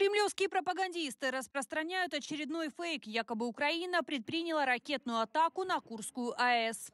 Кремлевские пропагандисты распространяют очередной фейк, якобы Украина предприняла ракетную атаку на Курскую АЭС.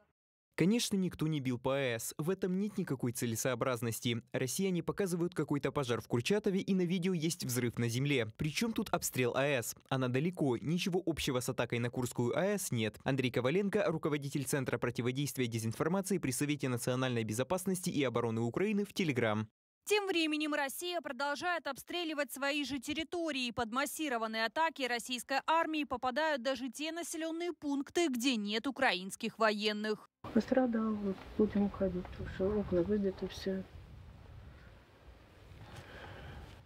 Конечно, никто не бил по АЭС, в этом нет никакой целесообразности. Россияне показывают какой-то пожар в Курчатове, и на видео есть взрыв на земле. Причем тут обстрел АЭС? Она далеко, ничего общего с атакой на Курскую АЭС нет. Андрей Коваленко, руководитель Центра противодействия дезинформации при Совете национальной безопасности и обороны Украины в Телеграм. Тем временем Россия продолжает обстреливать свои же территории. Под массированные атаки российской армии попадают даже те населенные пункты, где нет украинских военных. Пострадал, будем уходить уже, окна выбиты все.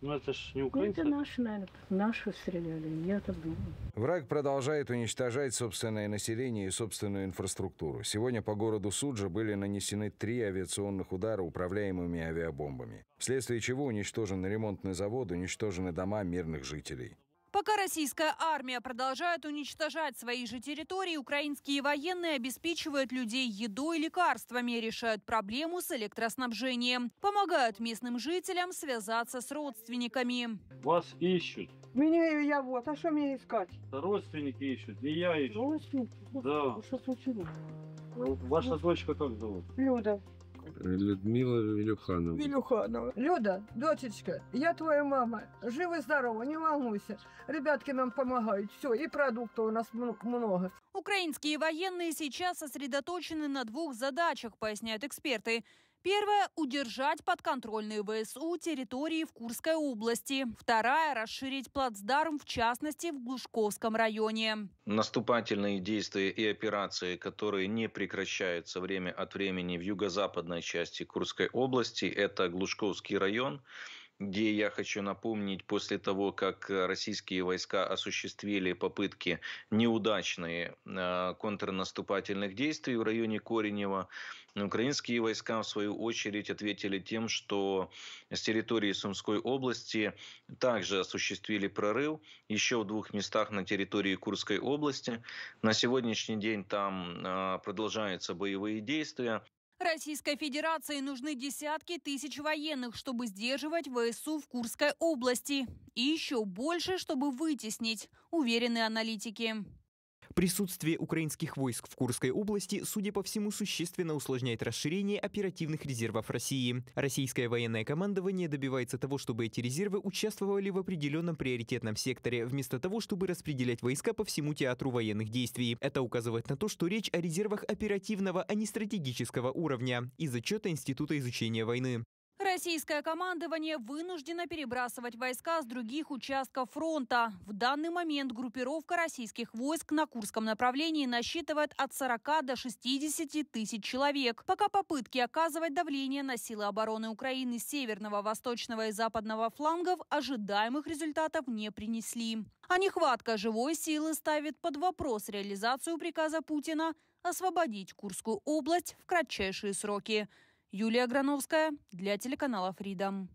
Ну это ж не украинцы. Ну, это наши, наверное, наши стреляли, я так думаю. Враг продолжает уничтожать собственное население и собственную инфраструктуру. Сегодня по городу Суджа были нанесены три авиационных удара управляемыми авиабомбами, вследствие чего уничтожен ремонтный завод, уничтожены дома мирных жителей. Пока российская армия продолжает уничтожать свои же территории, украинские военные обеспечивают людей едой и лекарствами, решают проблему с электроснабжением, помогают местным жителям связаться с родственниками. Вас ищут. Меня я вот, а что мне искать? родственники ищут, не я ищу. Родственники? Да. Что случилось? Ваша дочка как зовут? Люда. Людмила Вилюханова. Вилюханова. Люда, дочечка, я твоя мама. Живы-здорово, не волнуйся. Ребятки нам помогают. Все, и продуктов у нас много. Украинские военные сейчас сосредоточены на двух задачах, поясняют эксперты. Первая – удержать подконтрольные ВСУ территории в Курской области. Вторая – расширить плацдарм, в частности, в Глушковском районе. Наступательные действия и операции, которые не прекращаются время от времени в юго-западной части Курской области, это Глушковский район, где я хочу напомнить, после того, как э, российские войска осуществили попытки неудачные э, контрнаступательных действий в районе Коренева, украинские войска, в свою очередь, ответили тем, что с территории Сумской области также осуществили прорыв еще в двух местах на территории Курской области. На сегодняшний день там э, продолжаются боевые действия. Российской Федерации нужны десятки тысяч военных, чтобы сдерживать ВСУ в Курской области. И еще больше, чтобы вытеснить, уверены аналитики. Присутствие украинских войск в Курской области, судя по всему, существенно усложняет расширение оперативных резервов России. Российское военное командование добивается того, чтобы эти резервы участвовали в определенном приоритетном секторе, вместо того, чтобы распределять войска по всему театру военных действий. Это указывает на то, что речь о резервах оперативного, а не стратегического уровня из отчета Института изучения войны. Российское командование вынуждено перебрасывать войска с других участков фронта. В данный момент группировка российских войск на Курском направлении насчитывает от 40 до 60 тысяч человек. Пока попытки оказывать давление на силы обороны Украины с северного, восточного и западного флангов ожидаемых результатов не принесли. А нехватка живой силы ставит под вопрос реализацию приказа Путина освободить Курскую область в кратчайшие сроки. Юлия Грановская для телеканала Freedom.